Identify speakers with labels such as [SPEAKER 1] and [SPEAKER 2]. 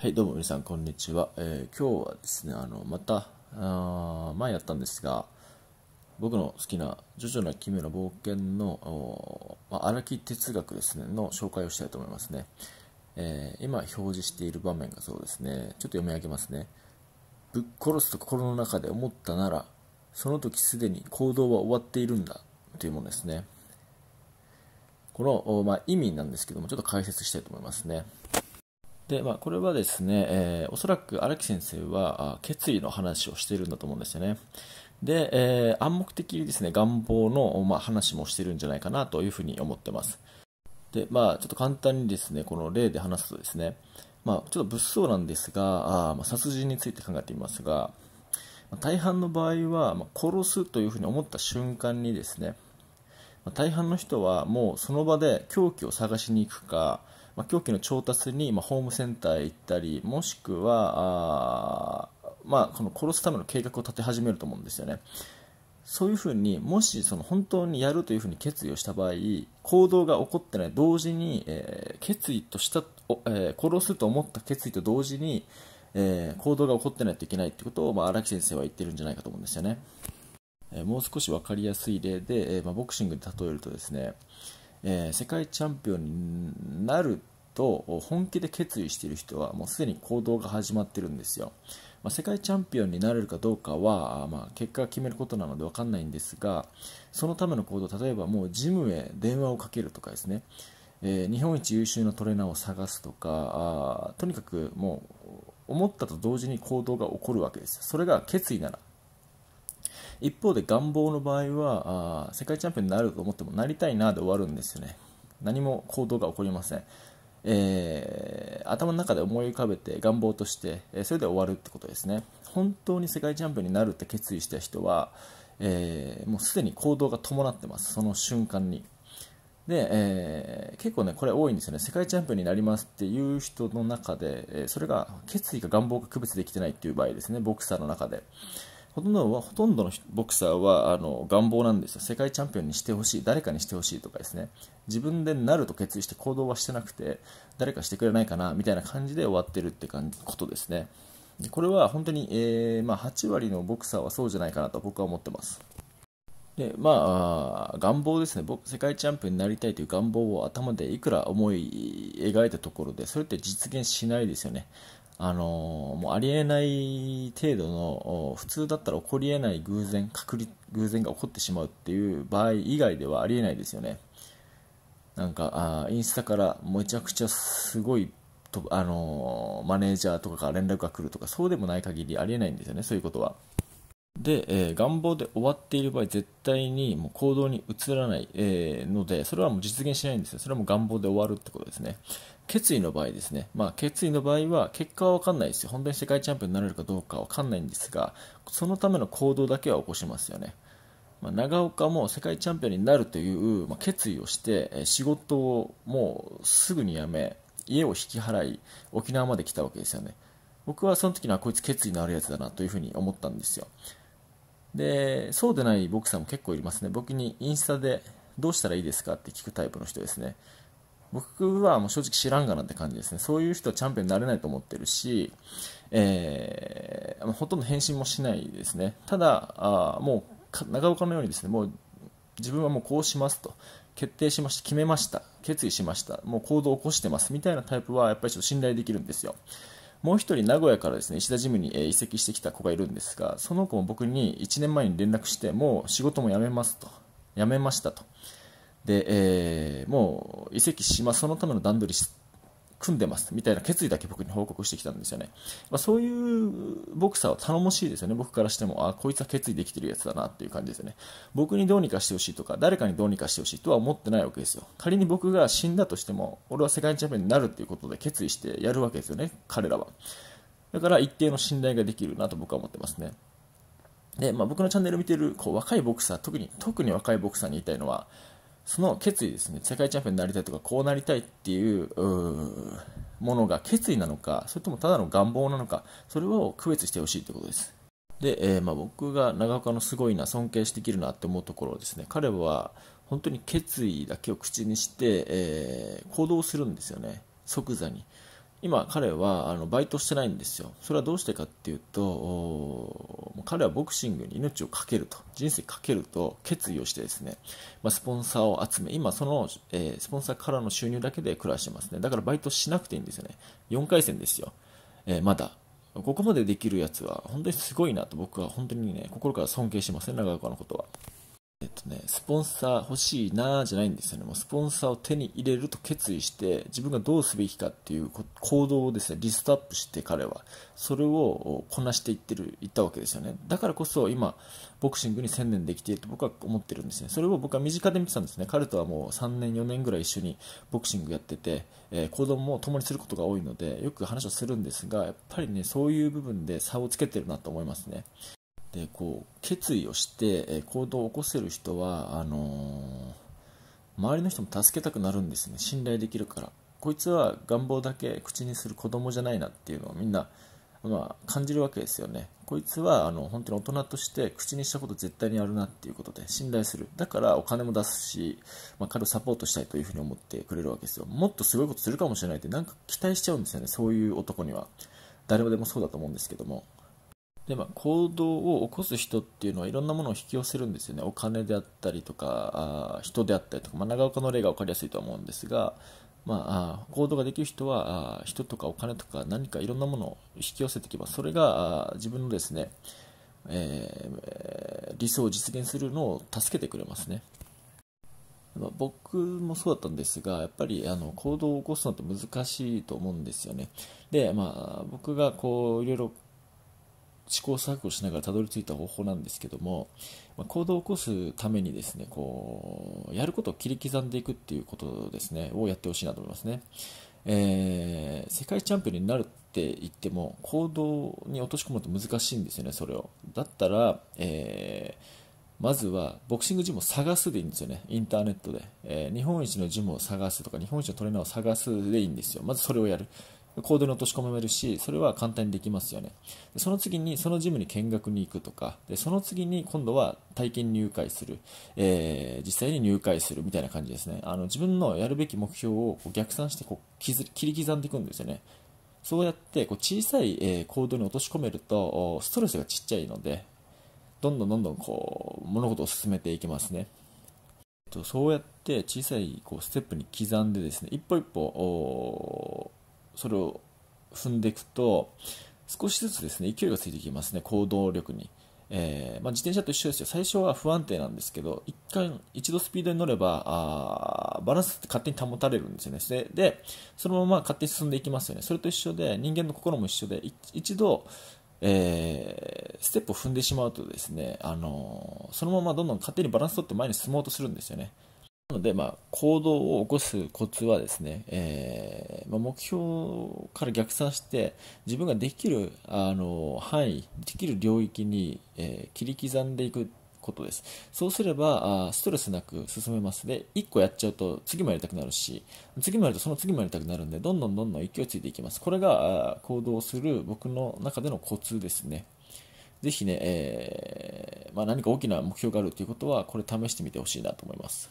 [SPEAKER 1] はい、どうも皆さん、こんにちは。えー、今日はですね、あの、また、あ前やったんですが、僕の好きな、ジョジョな奇妙な冒険の、まあ、荒木哲学ですね、の紹介をしたいと思いますね。えー、今表示している場面がそうですね、ちょっと読み上げますね。ぶっ殺すと心の中で思ったなら、その時すでに行動は終わっているんだ、というものですね。この、まあ、意味なんですけども、ちょっと解説したいと思いますね。で、まあ、これはですね、えー、おそらく荒木先生は決意の話をしているんだと思うんですよね。で、えー、暗黙的にですね、願望の、まあ、話もしてるんじゃないかなというふうに思ってます。で、まあ、ちょっと簡単にですね、この例で話すとですね、まあ、ちょっと物騒なんですが、あまあ、殺人について考えてみますが、大半の場合は、まあ、殺すというふうに思った瞬間にですね、ま大半の人はもうその場で凶器を探しに行くか、まあ、凶器の調達に、まあ、ホームセンターへ行ったりもしくはあ、まあ、この殺すための計画を立て始めると思うんですよねそういうふうにもしその本当にやるというふうに決意をした場合行動が起こってない同時に、えー、決意とした、えー、殺すと思った決意と同時に、えー、行動が起こってないといけないということを、まあ、荒木先生は言ってるんじゃないかと思うんですよね。えもう少し分かりやすい例で、えまあ、ボクシングで例えるとですね、えー、世界チャンピオンになると本気で決意している人はもうすでに行動が始まってるんですよ、まあ、世界チャンピオンになれるかどうかは、まあ、結果が決めることなので分かんないんですがそのための行動例えばもうジムへ電話をかけるとかですね、えー、日本一優秀なトレーナーを探すとかとにかくもう思ったと同時に行動が起こるわけですそれが決意なら一方で願望の場合はあ世界チャンピオンになると思ってもなりたいなで終わるんですよね何も行動が起こりません、えー、頭の中で思い浮かべて願望として、えそれで終わるってことですね本当に世界チャンピオンになるって決意した人は、えー、もうすでに行動が伴ってますその瞬間にで、えー、結構ねこれ多いんですよね世界チャンピオンになりますっていう人の中で、えそれが決意か願望が区別できてないっていう場合ですねボクサーの中でほとんどのほとんどのボクサーはあの願望なんですよ世界チャンピオンにしてほしい誰かにしてほしいとかですね自分でなると決意して行動はしてなくて誰かしてくれないかなみたいな感じで終わってるって感じことですねこれは本当に、えー、まあ、8割のボクサーはそうじゃないかなと僕は思ってますでまあ、願望ですね僕、世界チャンピオンになりたいという願望を頭でいくら思い描いたところでそれって実現しないですよね。あのもうありえない程度の普通だったら起こりえない偶然確率偶然が起こってしまうっていう場合以外ではありえないですよねなんかあインスタからめちゃくちゃすごいと、あのマネージャーとかから連絡が来るとかそうでもない限りありえないんですよねそういうことはで、えー、願望で終わっている場合絶対にもう行動に移らない、えー、のでそれはもう実現しないんですよそれはもう願望で終わるってことですね決意の場合ですね、まあ、決意の場合は結果は分かんないですよ、本当に世界チャンピオンになれるかどうか分かんないんですが、そのための行動だけは起こしますよね。まあ、長岡も世界チャンピオンになるという、まあ、決意をして、仕事をもうすぐに辞め、家を引き払い、沖縄まで来たわけですよね。僕はその時にはこいつ決意のあるやつだなというふうに思ったんですよ。で、そうでないボクサーも結構いますね。僕にインスタでどうしたらいいですかって聞くタイプの人ですね。僕はもう正直知らんがなって感じですね。そういう人はチャンピオンになれないと思ってるし、えー、ほとんど返信もしないですね。ただ、あもう長岡のようにですね、もう自分はもうこうしますと。決定しました、決めました、決意しました、もう行動を起こしてますみたいなタイプはやっぱりちょっと信頼できるんですよ。もう1人名古屋からですね石田ジムに移籍してきた子がいるんですがその子も僕に1年前に連絡してもう仕事も辞めますと辞めましたとで、えー、もう移籍します、そのための段取り組んでますみたいな決意だけ僕に報告してきたんですよね、まあ、そういうボクサーは頼もしいですよね、僕からしても、あこいつは決意できてるやつだなっていう感じですよね、僕にどうにかしてほしいとか、誰かにどうにかしてほしいとは思ってないわけですよ、仮に僕が死んだとしても、俺は世界チャンピオンになるっていうことで決意してやるわけですよね、彼らは。だから一定の信頼ができるなと僕は思ってますね。で、まあ、僕のチャンネル見てるこう若いボクサー、特に、特に若いボクサーに言いたいのは、その決意ですね、世界チャンピオンになりたいとか、こうなりたいっていうものが決意なのか、それともただの願望なのか、それを区別してほしいということです。で、えー、まあ、僕が長岡のすごいな、尊敬してきるなって思うところですね、彼は本当に決意だけを口にして、えー、行動するんですよね、即座に。今彼はあのバイトしてないんですよそれはどうしてかっていうと彼はボクシングに命を懸けると人生かけると決意をしてですね、まあ、スポンサーを集め今その、えー、スポンサーからの収入だけで暮らしてますねだからバイトしなくていいんですよね4回戦ですよ、えー、まだここまでできるやつは本当にすごいなと僕は本当にね心から尊敬してますね長岡のことは。えっとね、スポンサー欲しいなーじゃないんですよね。もうスポンサーを手に入れると決意して、自分がどうすべきかっていう行動をですね、リストアップして彼は、それをこなしていってる、いったわけですよね。だからこそ今、ボクシングに専念できていると僕は思ってるんですね。それを僕は身近で見てたんですね。彼とはもう3年、4年ぐらい一緒にボクシングやってて、えー、行動も共にすることが多いので、よく話をするんですが、やっぱりね、そういう部分で差をつけてるなと思いますね。でこう決意をして行動を起こせる人はあのー、周りの人も助けたくなるんですね信頼できるからこいつは願望だけ口にする子供じゃないなっていうのをみんな、まあ、感じるわけですよねこいつはあの本当に大人として口にしたこと絶対にやるなっていうことで信頼するだからお金も出すし、まあ、彼をサポートしたいというふうに思ってくれるわけですよもっとすごいことするかもしれないってなんか期待しちゃうんですよねそういう男には誰もでもそうだと思うんですけどもでまあ、行動を起こす人っていうのはいろんなものを引き寄せるんですよねお金であったりとかあ人であったりとか、まあ、長岡の例が分かりやすいとは思うんですが、まあ、行動ができる人は人とかお金とか何かいろんなものを引き寄せてきますそれが自分のですね、えー、理想を実現するのを助けてくれますね僕もそうだったんですがやっぱりあの行動を起こすのって難しいと思うんですよねで、まあ、僕がこういろいろ試行錯誤しながらたどり着いた方法なんですけども、ま行動を起こすためにですねこうやることを切り刻んでいくっていうことですねをやってほしいなと思いますね、えー、世界チャンピオンになるって言っても行動に落とし込むと難しいんですよねそれをだったら、えーまずはボクシングジムを探すでいいんですよね、インターネットで、えー、日本一のジムを探すとか、日本一のトレーナーを探すでいいんですよ、まずそれをやる。コードに落とし込めるし、それは簡単にできますよね。でその次に、そのジムに見学に行くとか、でその次に今度は体験入会する、えー、実際に入会するみたいな感じですね。あの自分のやるべき目標をこう逆算してこう切り刻んでいくんですよね。そうやってこう小さい、え行動に落とし込めるとストレスがちっちゃいのでどんどんどんどんこう物事を進めていきますね。そうやって小さいこうステップに刻んでですね一歩一歩それを踏んでいくと、少しずつですね、勢いがついてきますね、行動力に。えー、まあ、自転車と一緒ですよ。最初は不安定なんですけど、一回、一度スピードに乗れば、あバランスって勝手に保たれるんですよねで。そのまま勝手に進んでいきますよね。それと一緒で、人間の心も一緒で、一度、えー、ステップを踏んでしまうとですね、あのー、そのままどんどん勝手にバランス取って前に進もうとするんですよね。なので、まあ、行動を起こすコツはですね、えーまあ、目標から逆算して自分ができるあの範囲できる領域に、えー、切り刻んでいくことですそうすればあストレスなく進めますで1個やっちゃうと次もやりたくなるし次もやるとその次もやりたくなるんでどんどんどんどん勢いついていきますこれが行動する僕の中でのコツですねぜひね、えーまあ、何か大きな目標があるということはこれ試してみてほしいなと思います